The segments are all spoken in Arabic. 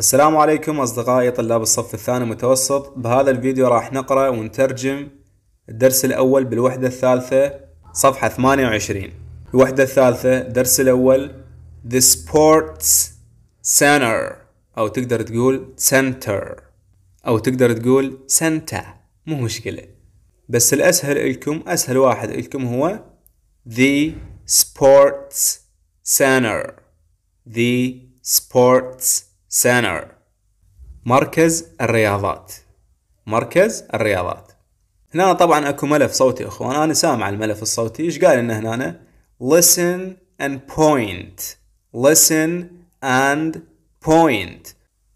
السلام عليكم أصدقائي طلاب الصف الثاني متوسط بهذا الفيديو راح نقرأ ونترجم الدرس الأول بالوحدة الثالثة صفحة 28 الوحدة الثالثة الدرس الأول The Sports Center أو تقدر تقول Center أو تقدر تقول Center مو مشكلة بس الأسهل لكم أسهل واحد لكم هو The Sports Center The Sports Center سنتر مركز الرياضات مركز الرياضات هنا طبعا اكو ملف صوتي اخوان انا سامع الملف الصوتي ايش قال لنا هنا listen and point listen and point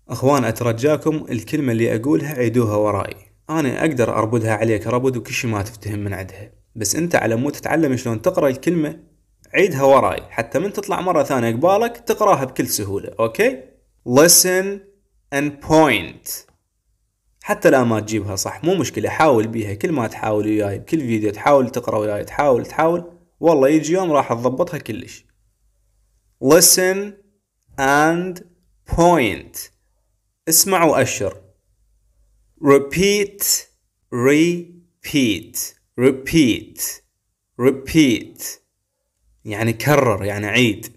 اخوان اترجاكم الكلمة اللي اقولها عيدوها وراي انا اقدر اربدها عليك ربد وكل شيء ما تفتهم من عندها بس انت على مود تتعلم شلون تقرا الكلمة عيدها وراي حتى من تطلع مرة ثانية قبالك تقراها بكل سهولة اوكي listen and point حتى الآن ما تجيبها صح مو مشكلة حاول بيها كل ما تحاول وياي بكل فيديو تحاول تقرأ وياي تحاول تحاول والله يجي يوم راح تضبطها كلش listen and point اسمع وأشر repeat repeat repeat repeat يعني كرر يعني عيد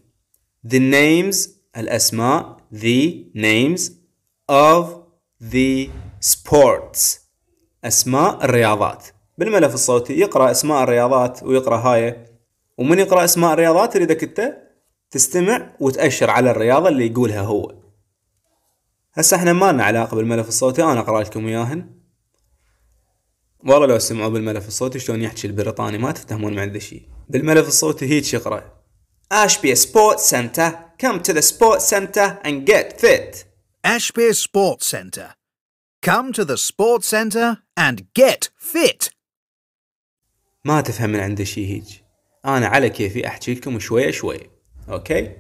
the names الأسماء the names of the sports أسماء الرياضات بالملف الصوتي يقرأ أسماء الرياضات ويقرأ هاي ومن يقرأ أسماء الرياضات يريدك أنت تستمع وتأشر على الرياضة اللي يقولها هو هسه احنا ما لنا علاقة بالملف الصوتي أنا أقرأ لكم إياهن والله لو سمعوا بالملف الصوتي شلون يحكي البريطاني ما تفتهمون من عنده شيء بالملف الصوتي هيك يقرأ أشبي سبورت سنتر come to the sports center and get fit. Ashby Sports Center. Come to the sports center and get fit. ما تفهم من عند شيء هيج. أنا على كيفي أحكي لكم شوية شوية. أوكي؟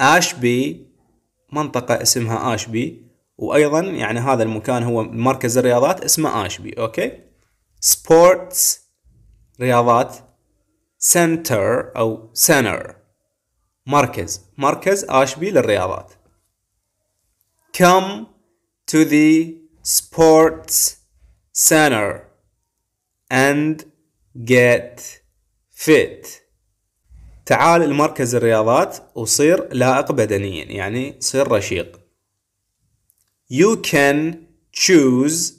آشبي منطقة اسمها آشبي وأيضا يعني هذا المكان هو مركز الرياضات اسمه آشبي. أوكي؟ سبورتس رياضات سنتر أو سنتر مركز مركز أشبي للرياضات come to the sports center and get fit تعال لمركز الرياضات وصير لائق بدنيا يعني صير رشيق you can choose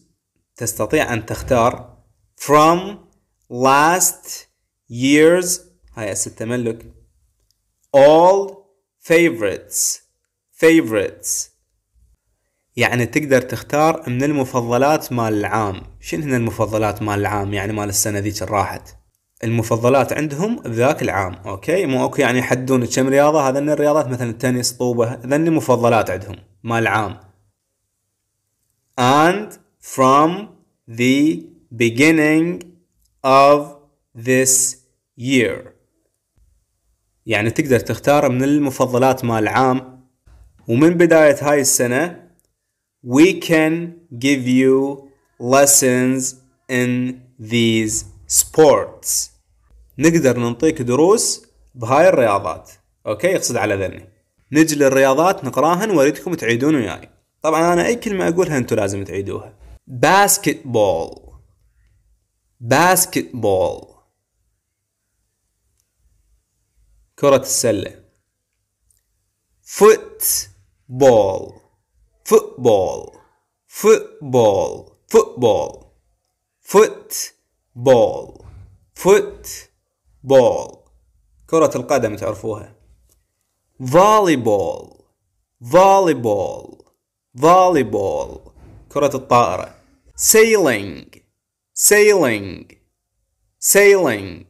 تستطيع أن تختار from last year's هاي أسس التملك all favorites favorites يعني تقدر تختار من المفضلات مال العام شنو هن المفضلات مال العام يعني مال السنة ذيك راحت المفضلات عندهم ذاك العام اوكي مو اوكي يعني يحددون كم رياضة هذن الرياضات مثلا التنس طوبة هذن المفضلات عندهم مال العام and from the beginning of this year يعني تقدر تختار من المفضلات مال العام ومن بداية هاي السنة we can give you lessons in these sports نقدر ننطيك دروس بهاي الرياضات اوكي يقصد على ذني نجي للرياضات نقراهن واريدكم تعيدون وياي طبعا انا اي كلمه اقولها انتم لازم تعيدوها باسكت بول باسكت بول كرة السلة فوت بول فوت بول فوت بول فوت بول فوت بول فوت بول كرة القدم تعرفوها فولي بول فولي بول فولي بول كرة الطائرة سيلينج سيلينج سيلينج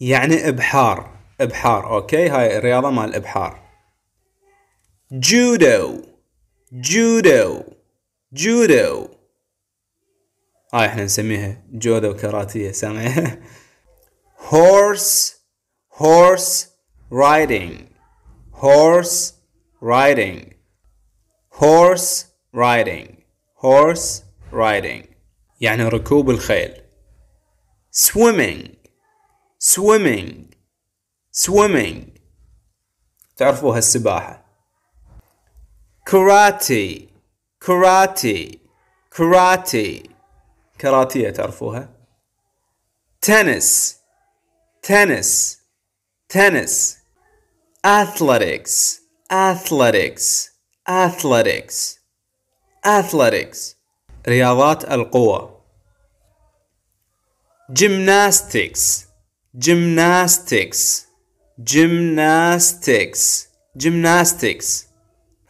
يعني ابحار ابحار اوكي هاي الرياضه مال الابحار جودو جودو جودو هاي احنا نسميها جودو كاراتيه سامعها هورس هورس رايدنج هورس رايدنج هورس رايدنج هورس رايدنج يعني ركوب الخيل swimming swimming swimming تعرفوها السباحة karate karate karate كراتية تعرفوها tennis tennis tennis athletics athletics athletics athletics رياضات القوة. gymnastics gymnastics جيمناستكس جيمناستكس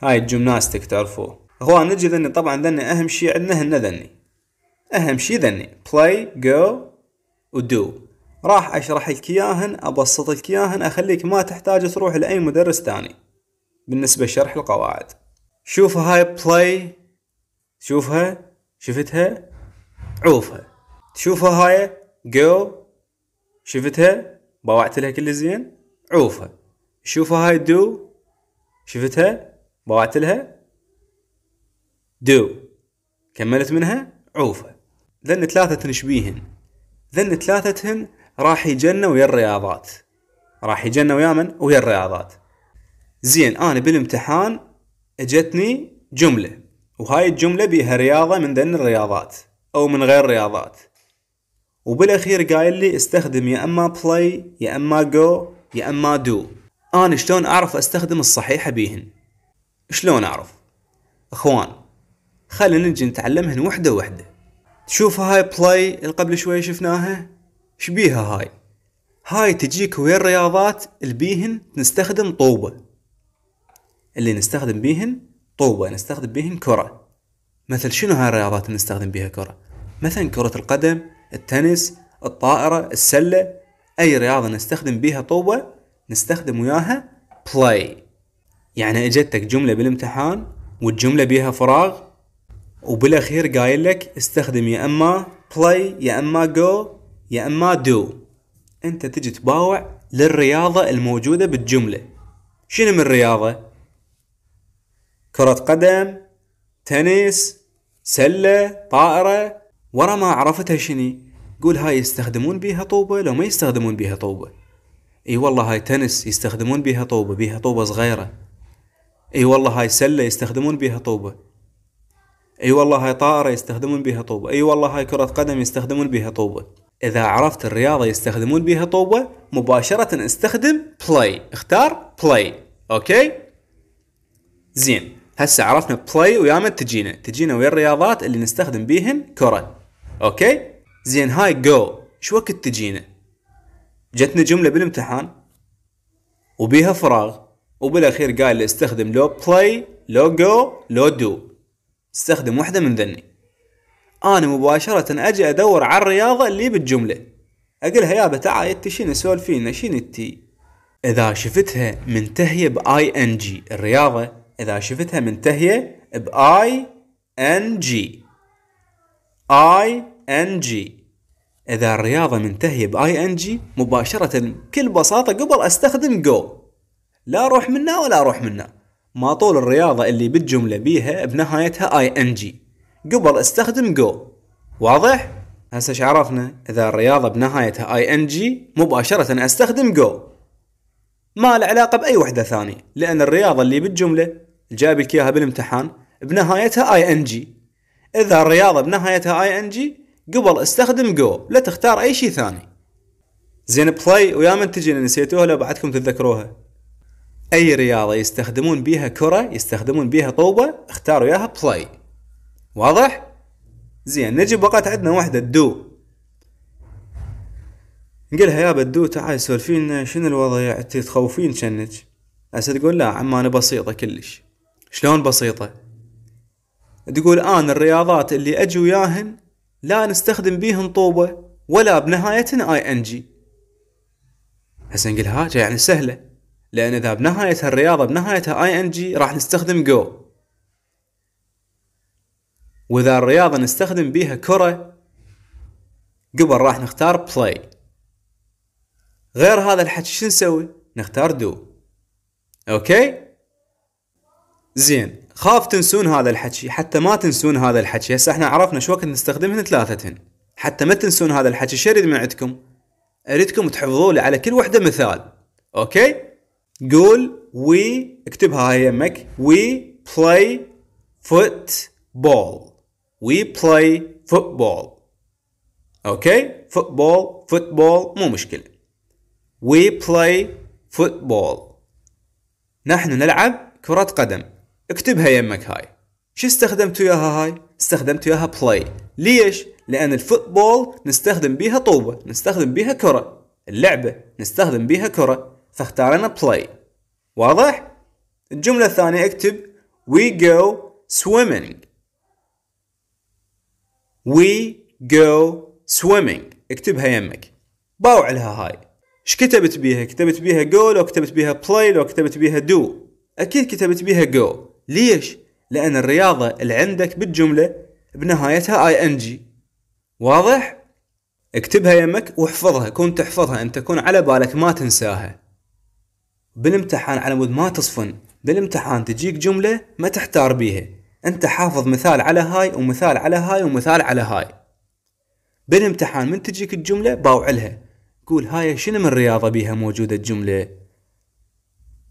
هاي الجيمناستيك تعرفوه هو نجي ذني طبعا ذني اهم شيء عندنا هن ذني اهم شيء ذني بلاي جو ودو راح اشرح لك اياهن ابسط لك اياهن اخليك ما تحتاج تروح لاي مدرس ثاني بالنسبه لشرح القواعد شوف هاي بلاي شوفها شفتها عوفها تشوفها هاي جو شفتها باوعت لها كل زين عوفة شوفوا هاي دو شفتها ضاعت لها دو كملت منها عوفة ذن ثلاثة شبيهن ذن ثلاثتهن راح يجن ويا الرياضات راح يجن ويا من ويا الرياضات زين انا بالامتحان اجتني جملة وهاي الجملة بيها رياضة من ذن الرياضات او من غير رياضات وبالاخير قايل لي استخدم يا اما play يا اما go يا اما دو انا شلون اعرف استخدم الصحيحة بيهن شلون اعرف اخوان خلينا نجي نتعلمهن وحدة وحدة تشوف هاي بلاي اللي قبل شوي شفناها شبيها هاي هاي تجيك ويا الرياضات اللي بيهن نستخدم طوبة اللي نستخدم بيهن طوبة نستخدم بيهن كرة مثل شنو هاي الرياضات اللي نستخدم بيها كرة مثلا كرة القدم التنس الطائرة السلة أي رياضة نستخدم بيها قوة نستخدم وياها play يعني اجتك جملة بالامتحان والجملة بيها فراغ وبالأخير قايل لك استخدم يا أما play يا أما go يا أما do أنت تجي تباوع للرياضة الموجودة بالجملة شنو من رياضة؟ كرة قدم تنس سلة طائرة ورا ما عرفتها شني قول هاي يستخدمون بيها طوبة لو ما يستخدمون بيها طوبة اي والله هاي تنس يستخدمون بيها طوبة بيها طوبة صغيرة اي والله هاي سلة يستخدمون بيها طوبة اي والله هاي طائرة يستخدمون بيها طوبة اي والله هاي كرة قدم يستخدمون بيها طوبة اذا عرفت الرياضة يستخدمون بيها طوبة مباشرة استخدم play اختار play اوكي زين هسه عرفنا play وياما تجينا تجينا ويا الرياضات اللي نستخدم بيهن كرة اوكي زين هاي جو شو وقت تجينا جتنا جملة بالامتحان وبيها فراغ وبالاخير قال لي استخدم لو بلاي لو جو لو دو استخدم واحدة من ذني انا مباشرة اجي ادور على الرياضة اللي بالجملة اقلها يابا تعال يتي شي نسولف فينا شي اذا شفتها منتهية باي ان جي الرياضة اذا شفتها منتهية باي ان جي اي ان جي إذا الرياضة منتهية بآي ان جي مباشرة بكل بساطة قبل أستخدم جو لا أروح منها ولا أروح منها ما طول الرياضة اللي بالجملة بيها بنهايتها آي ان جي قبل أستخدم جو واضح؟ هسه ايش عرفنا؟ إذا الرياضة بنهايتها آي ان جي مباشرة أستخدم جو ما له علاقة بأي وحدة ثانية لأن الرياضة اللي بالجملة جايب لك إياها بالامتحان بنهايتها آي ان جي إذا الرياضة بنهايتها آي ان جي قبل استخدم جو لا تختار أي شيء ثاني زين بلاي ويا من تجي نسيتوها لو بعدكم تتذكروها أي رياضة يستخدمون بيها كرة يستخدمون بيها طوبة اختاروا ياها بلاي واضح؟ زين نجي بقت عندنا واحدة دو نقلها يا بدو تعال سولفين شنو الوضع تخوفين شنج هسه تقول لا عم انا بسيطة كلش شلون بسيطة تقول انا الرياضات اللي اجي وياهن لا نستخدم بيهن طوبة ولا بنهاية اي ان جي هسه نقول ها يعني سهلة لأن إذا بنهاية الرياضة بنهايتها اي ان جي راح نستخدم جو وإذا الرياضة نستخدم بيها كرة قبل راح نختار بلاي غير هذا الحكي شو نسوي؟ نختار دو اوكي؟ زين خاف تنسون هذا الحكي حتى ما تنسون هذا الحكي هسه احنا عرفنا شو وقت نستخدمهن ثلاثتهن حتى ما تنسون هذا الحكي شو اريد من عندكم اريدكم تحفظوا لي على كل وحده مثال اوكي قول وي اكتبها هاي يمك وي بلاي فوت بول وي بلاي بول اوكي فوتبول فوتبول مو مشكله وي بلاي بول نحن نلعب كرة قدم اكتبها يمك هاي شو استخدمت وياها هاي استخدمت وياها بلاي ليش لان الفوتبول نستخدم بيها طوبه نستخدم بيها كره اللعبه نستخدم بيها كره فاختارنا بلاي واضح الجمله الثانيه اكتب we go swimming we go swimming اكتبها يمك باوع لها هاي ايش كتبت بيها كتبت بيها جو لو كتبت بيها بلاي لو كتبت بيها دو اكيد كتبت بيها جو ليش؟ لأن الرياضة اللي عندك بالجملة بنهايتها اي ان جي واضح؟ اكتبها يمك واحفظها كون تحفظها انت كون على بالك ما تنساها بالامتحان على مود ما تصفن بالامتحان تجيك جملة ما تحتار بيها انت حافظ مثال على هاي ومثال على هاي ومثال على هاي بالامتحان من تجيك الجملة باوعلها قول هاي شنو من رياضة بيها موجودة الجملة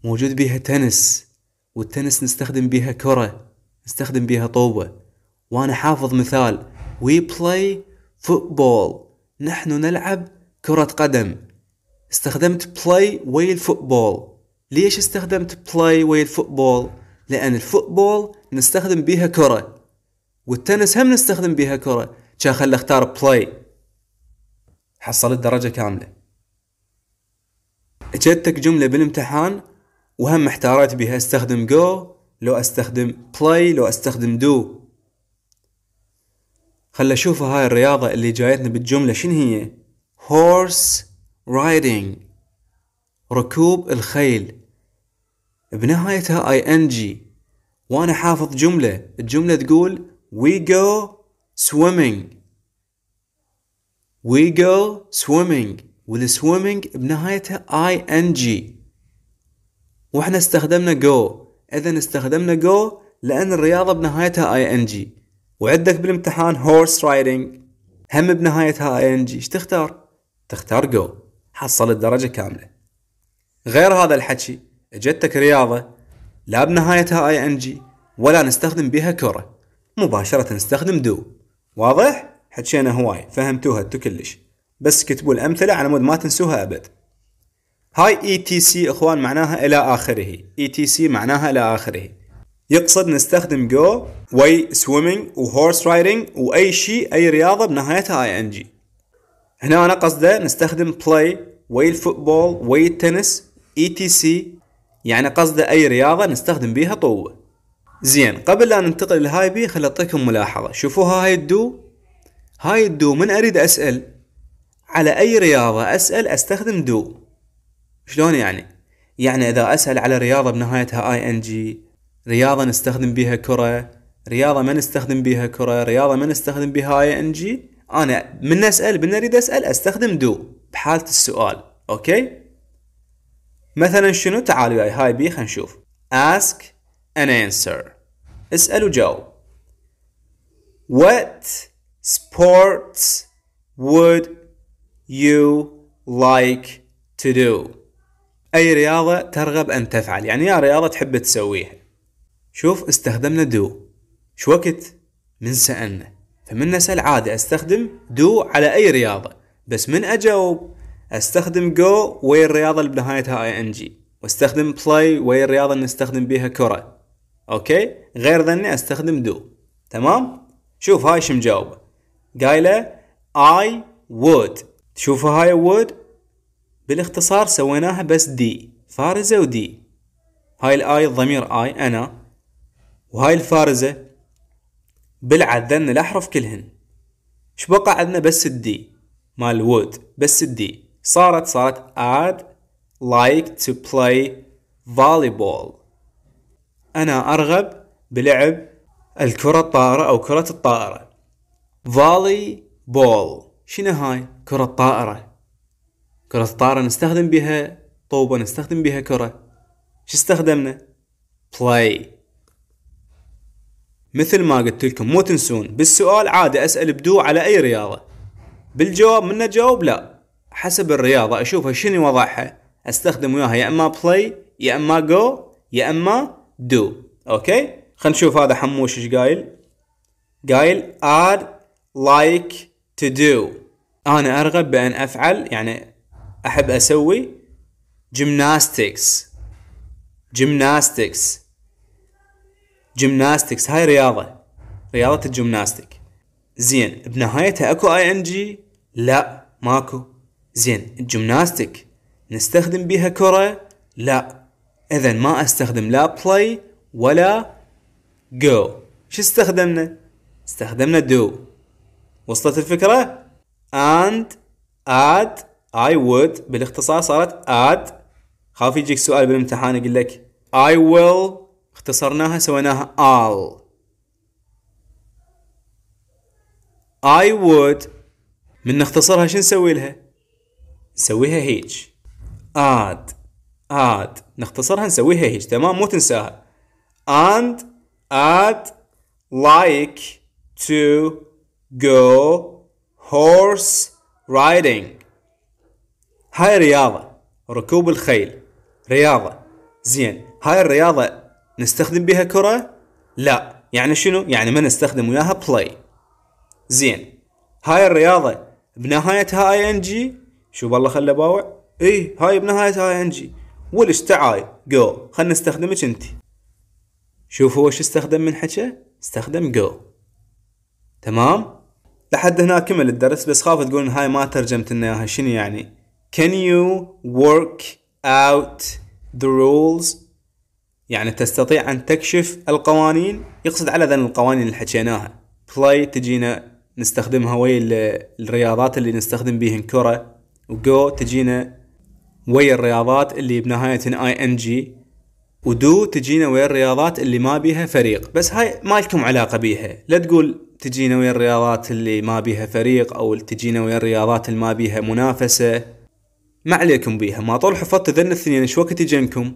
موجود بيها تنس والتنس نستخدم بها كرة نستخدم بها طوبة وأنا حافظ مثال وي play football نحن نلعب كرة قدم استخدمت play وي الفوتبول ليش استخدمت play وي الفوتبول لأن الفوتبول نستخدم بها كرة والتنس هم نستخدم بها كرة شا خلي اختار play حصلت درجة كاملة جتك جملة بالامتحان وهم احتارت بها استخدم go لو استخدم play لو استخدم do خل اشوف هاي الرياضة اللي جايتنا بالجملة شن هي horse riding ركوب الخيل بنهايتها ing وانا حافظ جملة الجملة تقول we go swimming we go swimming والسويمينج بنهايتها ing واحنا استخدمنا جو اذا استخدمنا جو لان الرياضة بنهايتها اي ان جي وعندك بالامتحان هورس رايدنج هم بنهايتها اي ان جي ايش تختار؟ تختار جو حصلت درجة كاملة غير هذا الحكي اجتك رياضة لا بنهايتها اي ان جي ولا نستخدم بها كرة مباشرة نستخدم دو واضح؟ حكينا هواي فهمتوها انتو كلش بس كتبوا الامثلة على مود ما تنسوها ابد هاي اي تي سي اخوان معناها الى اخره اي تي سي معناها الى اخره يقصد نستخدم جو وي سويمينج وهورس رايدنج واي شيء اي رياضه بنهايتها اي ان جي هنا انا قصده نستخدم بلاي وي الفوتبول وي التنس اي تي سي يعني قصده اي رياضه نستخدم بيها طوه زين قبل لا ننتقل لهاي بي خل اعطيكم ملاحظه شوفوها هاي الدو هاي الدو من اريد اسال على اي رياضه اسال استخدم دو شلون يعني يعني اذا اسال على رياضه بنهايتها اي ان جي رياضه نستخدم بها كره رياضه ما نستخدم بها كره رياضه ما نستخدم بها اي ان جي انا من اسال من اريد اسال استخدم دو بحاله السؤال اوكي مثلا شنو تعالوا وياي هاي بي خلينا نشوف ask and answer اسال وجاوب what sports would you like to do أي رياضة ترغب أن تفعل يعني يا رياضة تحب تسويها شوف استخدمنا دو شو وقت من سألنا فمن نسأل عادي أستخدم دو على أي رياضة بس من أجاوب أستخدم جو وي الرياضة اللي بنهايتها اي ان جي واستخدم بلاي وي الرياضة اللي نستخدم بيها كرة اوكي غير ذني استخدم دو تمام شوف هاي شو مجاوبة قايلة I would تشوفها هاي would بالاختصار سويناها بس دي فارزة ودي هاي الاي الضمير اي انا وهاي الفارزة بالعدلنا الاحرف كلهن ايش بقى عندنا بس الدي مال وود بس الدي صارت صارت I'd like to play volleyball أنا أرغب بلعب الكرة الطائرة أو كرة الطائرة volleyball شنو هاي كرة الطائرة كرة الطائرة نستخدم بها طوبة نستخدم بها كرة شو استخدمنا play مثل ما قلت لكم مو تنسون بالسؤال عادي أسأل بدو على أي رياضة بالجواب منه جواب لا حسب الرياضة أشوفها شنو وضعها أستخدم وياها يا إما play يا إما go يا إما do أوكي خلينا نشوف هذا حموش إيش قايل قايل I'd like to do أنا أرغب بأن أفعل يعني احب اسوي جيمناستكس جيمناستكس جيمناستكس هاي رياضة رياضة الجيمناستيك زين بنهايتها اكو اي ان جي لا ماكو زين الجيمناستيك نستخدم بها كرة لا اذا ما استخدم لا بلاي ولا جو شو استخدمنا استخدمنا دو وصلت الفكرة and add I would بالاختصار صارت add خاف يجيك سؤال بالامتحان يقول لك I will اختصرناها سويناها I'll I would من نختصرها شو نسوي لها؟ نسويها هيج add add نختصرها نسويها هيج تمام مو تنساها and add like to go horse riding هاي رياضة ركوب الخيل رياضة زين هاي الرياضة نستخدم بها كرة؟ لا يعني شنو؟ يعني ما نستخدم وياها بلاي زين هاي الرياضة بنهايتها اي ان جي شو بالله خلى باوع اي هاي بنهايتها اي ان جي ولش تعاي جو خلنا نستخدمك انت شوف هو شو استخدم من حكى استخدم جو تمام لحد هنا كمل الدرس بس خاف تقولون هاي ما ترجمت لنا اياها شنو يعني Can you work out the rules يعني تستطيع أن تكشف القوانين يقصد على ذن القوانين اللي حكيناها بلاي تجينا نستخدمها ويا الرياضات اللي نستخدم بيهن كرة وجو تجينا ويا الرياضات اللي بنهاية اي ان جي ودو تجينا ويا الرياضات اللي ما بيها فريق بس هاي ما لكم علاقة بيها لا تقول تجينا ويا الرياضات اللي ما بيها فريق او تجينا ويا الرياضات اللي ما بيها منافسة ما عليكم بيها ما طول حفظت ذن الثنين شو وقت يجنكم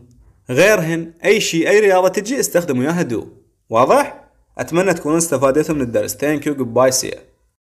غيرهن اي شيء اي رياضه تجي استخدموا يا دو واضح اتمنى تكونوا استفادتوا من الدرس ثانك يو جود باي سي